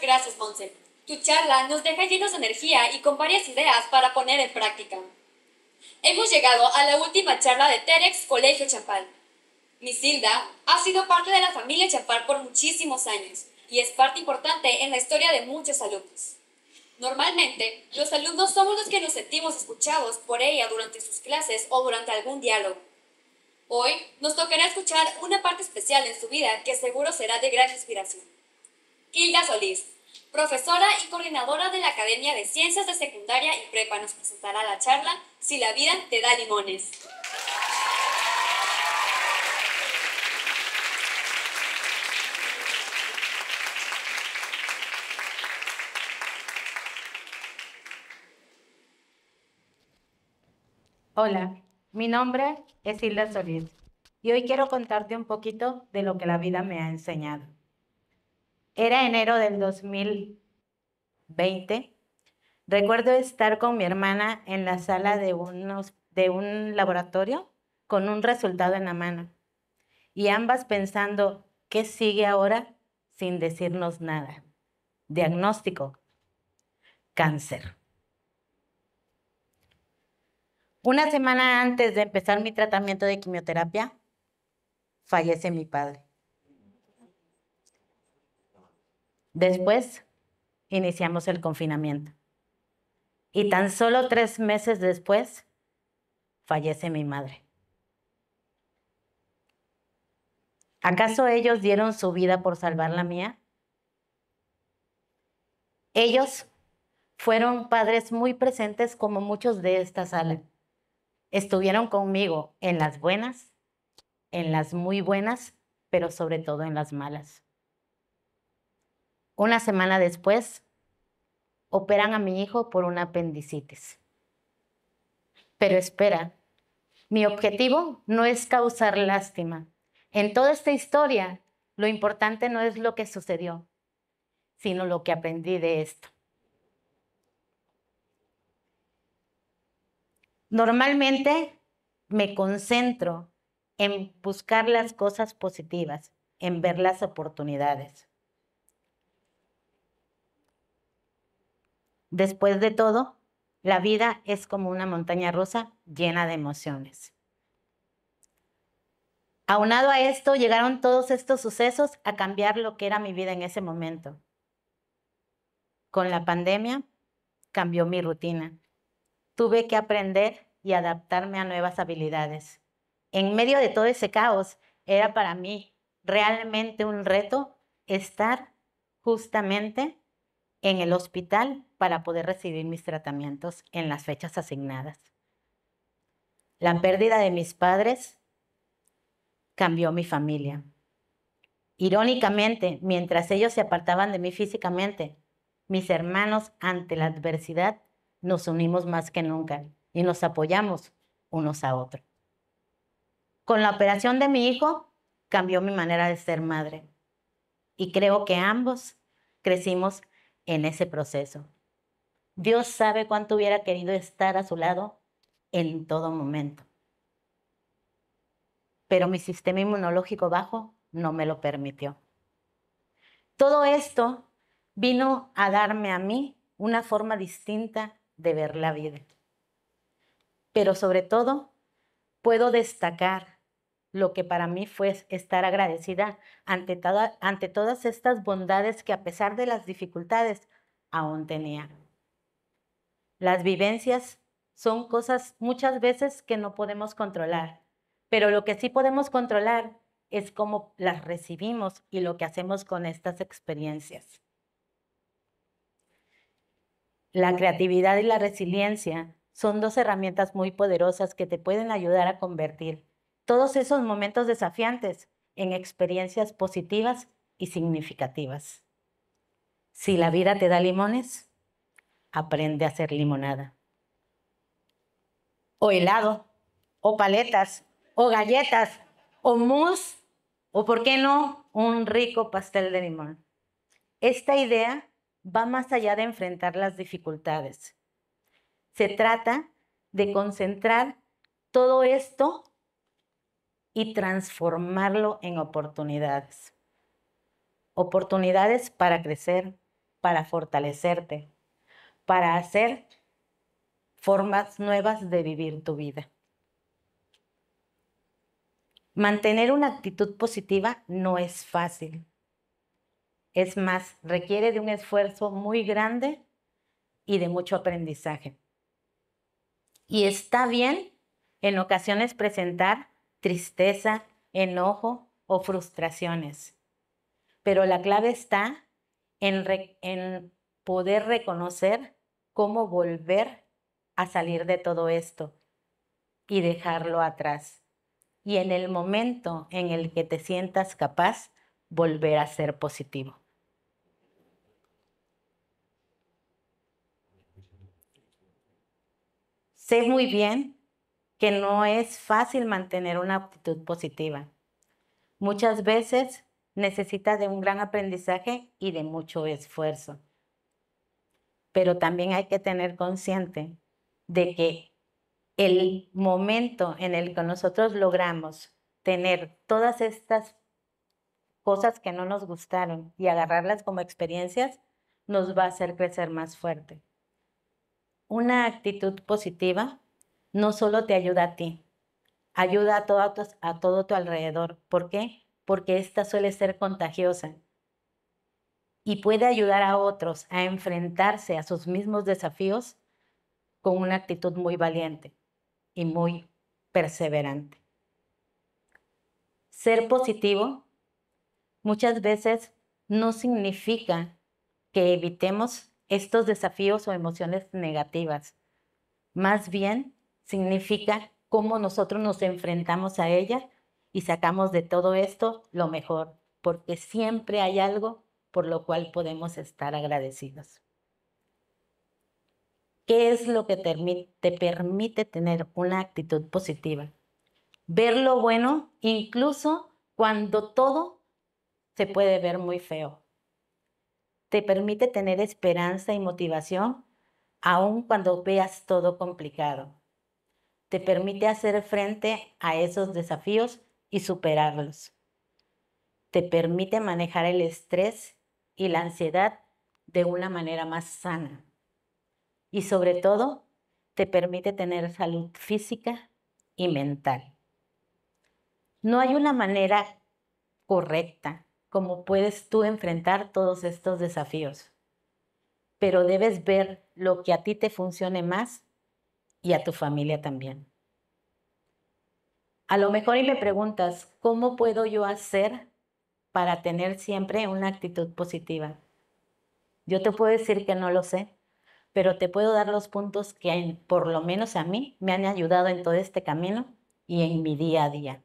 gracias, Monse. Tu charla nos deja llenos de energía y con varias ideas para poner en práctica. Hemos llegado a la última charla de Terex Colegio Champal. Misilda ha sido parte de la familia Champal por muchísimos años y es parte importante en la historia de muchos alumnos. Normalmente, los alumnos somos los que nos sentimos escuchados por ella durante sus clases o durante algún diálogo. Hoy nos tocará escuchar una parte especial en su vida que seguro será de gran inspiración. Hilda Solís, profesora y coordinadora de la Academia de Ciencias de Secundaria y Prepa, nos presentará la charla Si la vida te da limones. Hola, mi nombre es Hilda Solís y hoy quiero contarte un poquito de lo que la vida me ha enseñado. Era enero del 2020. Recuerdo estar con mi hermana en la sala de, de un laboratorio con un resultado en la mano y ambas pensando, ¿qué sigue ahora? sin decirnos nada. Diagnóstico, cáncer. Una semana antes de empezar mi tratamiento de quimioterapia, fallece mi padre. Después iniciamos el confinamiento. Y tan solo tres meses después fallece mi madre. ¿Acaso ellos dieron su vida por salvar la mía? Ellos fueron padres muy presentes como muchos de esta sala. Estuvieron conmigo en las buenas, en las muy buenas, pero sobre todo en las malas. Una semana después, operan a mi hijo por una apendicitis. Pero espera, mi objetivo no es causar lástima. En toda esta historia, lo importante no es lo que sucedió, sino lo que aprendí de esto. Normalmente me concentro en buscar las cosas positivas, en ver las oportunidades. Después de todo, la vida es como una montaña rusa llena de emociones. Aunado a esto, llegaron todos estos sucesos a cambiar lo que era mi vida en ese momento. Con la pandemia, cambió mi rutina. Tuve que aprender y adaptarme a nuevas habilidades. En medio de todo ese caos, era para mí realmente un reto estar justamente en el hospital para poder recibir mis tratamientos en las fechas asignadas. La pérdida de mis padres cambió mi familia. Irónicamente, mientras ellos se apartaban de mí físicamente, mis hermanos ante la adversidad nos unimos más que nunca y nos apoyamos unos a otros. Con la operación de mi hijo cambió mi manera de ser madre y creo que ambos crecimos en ese proceso. Dios sabe cuánto hubiera querido estar a su lado en todo momento. Pero mi sistema inmunológico bajo no me lo permitió. Todo esto vino a darme a mí una forma distinta de ver la vida. Pero sobre todo, puedo destacar lo que para mí fue estar agradecida ante, todas estas bondades que a pesar de las dificultades aún tenía. Las vivencias son cosas muchas veces que no podemos controlar, pero lo que sí podemos controlar es cómo las recibimos y lo que hacemos con estas experiencias. La creatividad y la resiliencia son dos herramientas muy poderosas que te pueden ayudar a convertir todos esos momentos desafiantes en experiencias positivas y significativas. Si la vida te da limones, aprende a hacer limonada. O helado, o paletas, o galletas, o mousse, o por qué no, un rico pastel de limón. Esta idea va más allá de enfrentar las dificultades. Se trata de concentrar todo esto y transformarlo en oportunidades. Oportunidades para crecer, para fortalecerte, para hacer formas nuevas de vivir tu vida. Mantener una actitud positiva no es fácil. Es más, requiere de un esfuerzo muy grande y de mucho aprendizaje. Y está bien en ocasiones presentar tristeza, enojo o frustraciones. Pero la clave está en, poder reconocer cómo volver a salir de todo esto y dejarlo atrás. Y en el momento en el que te sientas capaz, volver a ser positivo. Sé muy bien que no es fácil mantener una actitud positiva. Muchas veces necesita de un gran aprendizaje y de mucho esfuerzo. Pero también hay que tener consciente de que el momento en el que nosotros logramos tener todas estas cosas que no nos gustaron y agarrarlas como experiencias, nos va a hacer crecer más fuerte. Una actitud positiva no solo te ayuda a ti, ayuda a todo, a todo tu alrededor. ¿Por qué? Porque esta suele ser contagiosa y puede ayudar a otros a enfrentarse a sus mismos desafíos con una actitud muy valiente y muy perseverante. Ser positivo muchas veces no significa que evitemos estos desafíos o emociones negativas. Más bien, significa cómo nosotros nos enfrentamos a ella y sacamos de todo esto lo mejor, porque siempre hay algo por lo cual podemos estar agradecidos. ¿Qué es lo que te permite tener una actitud positiva? Ver lo bueno incluso cuando todo se puede ver muy feo. Te permite tener esperanza y motivación aun cuando veas todo complicado te permite hacer frente a esos desafíos y superarlos. Te permite manejar el estrés y la ansiedad de una manera más sana. Y sobre todo, te permite tener salud física y mental. No hay una manera correcta como puedes tú enfrentar todos estos desafíos, pero debes ver lo que a ti te funcione más y a tu familia también. A lo mejor y me preguntas, ¿cómo puedo yo hacer para tener siempre una actitud positiva? Yo te puedo decir que no lo sé, pero te puedo dar los puntos que por lo menos a mí me han ayudado en todo este camino y en mi día a día.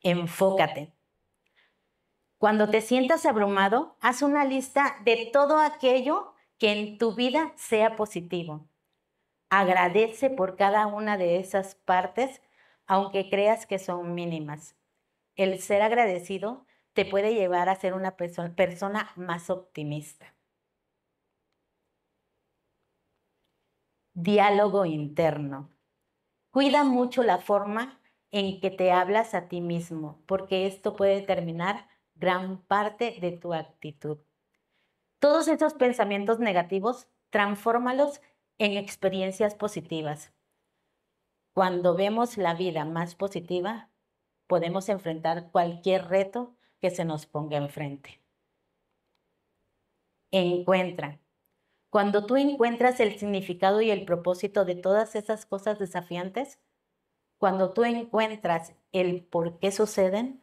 Enfócate. Cuando te sientas abrumado, haz una lista de todo aquello que en tu vida sea positivo. Agradece por cada una de esas partes, aunque creas que son mínimas. El ser agradecido te puede llevar a ser una persona más optimista. Diálogo interno. Cuida mucho la forma en que te hablas a ti mismo, porque esto puede determinar gran parte de tu actitud. Todos esos pensamientos negativos, transfórmalos en experiencias positivas. Cuando vemos la vida más positiva, podemos enfrentar cualquier reto que se nos ponga enfrente. Encuentra. Cuando tú encuentras el significado y el propósito de todas esas cosas desafiantes, cuando tú encuentras el por qué suceden,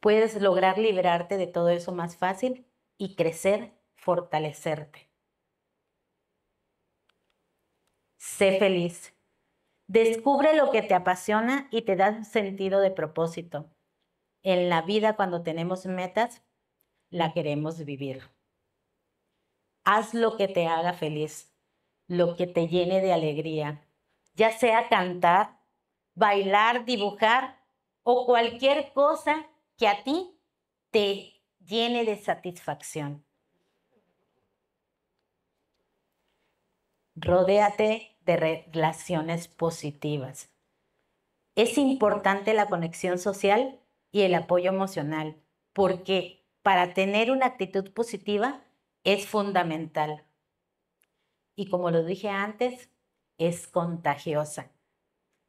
puedes lograr liberarte de todo eso más fácil y crecer fortalecerte. Sé feliz. Descubre lo que te apasiona y te da sentido de propósito. En la vida cuando tenemos metas, la queremos vivir. Haz lo que te haga feliz, lo que te llene de alegría, ya sea cantar, bailar, dibujar o cualquier cosa que a ti te llene de satisfacción. Rodéate de relaciones positivas. Es importante la conexión social y el apoyo emocional, porque para tener una actitud positiva es fundamental. Y como lo dije antes, es contagiosa.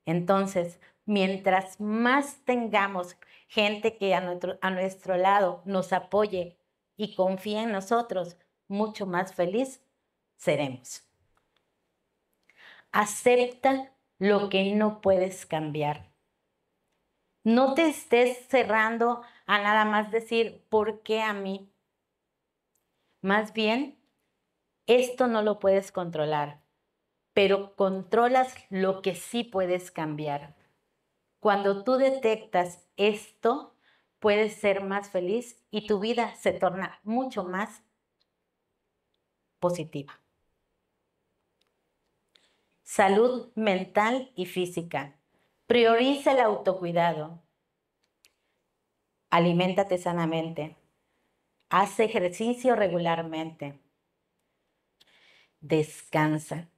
Entonces, mientras más tengamos gente que a nuestro, lado nos apoye y confíe en nosotros, mucho más feliz seremos. Acepta lo que no puedes cambiar. No te estés cerrando a nada más decir, ¿por qué a mí? Más bien, esto no lo puedes controlar, pero controlas lo que sí puedes cambiar. Cuando tú detectas esto, puedes ser más feliz y tu vida se torna mucho más positiva salud mental y física. Prioriza el autocuidado. Aliméntate sanamente. Haz ejercicio regularmente. Descansa.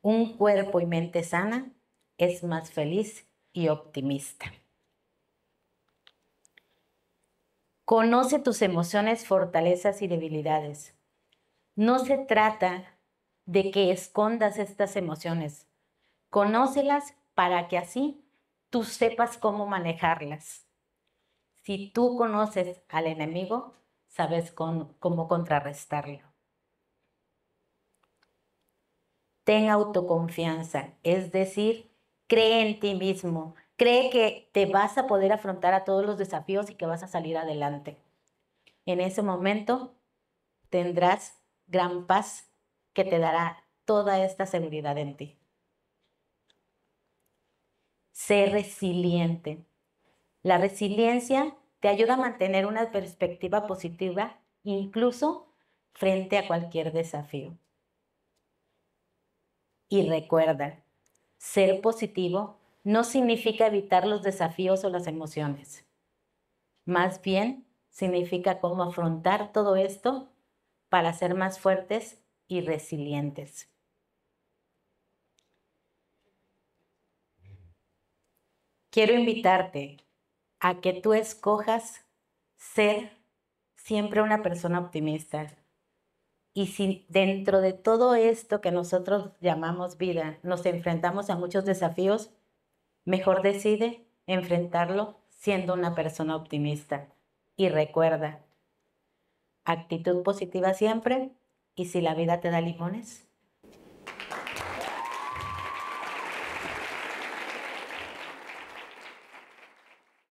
Un cuerpo y mente sana es más feliz y optimista. Conoce tus emociones, fortalezas y debilidades. No se trata de que escondas estas emociones. Conócelas para que así tú sepas cómo manejarlas. Si tú conoces al enemigo, sabes cómo contrarrestarlo. Ten autoconfianza, es decir, cree en ti mismo, cree que te vas a poder afrontar a todos los desafíos y que vas a salir adelante. En ese momento tendrás gran paz que te dará toda esta seguridad en ti. Sé resiliente. La resiliencia te ayuda a mantener una perspectiva positiva incluso frente a cualquier desafío. Y recuerda, ser positivo no significa evitar los desafíos o las emociones. Más bien, significa cómo afrontar todo esto para ser más fuertes resilientes. Quiero invitarte a que tú escojas ser siempre una persona optimista. Y si dentro de todo esto que nosotros llamamos vida nos enfrentamos a muchos desafíos, mejor decide enfrentarlo siendo una persona optimista. Y recuerda, actitud positiva siempre ¿Y si la vida te da limones?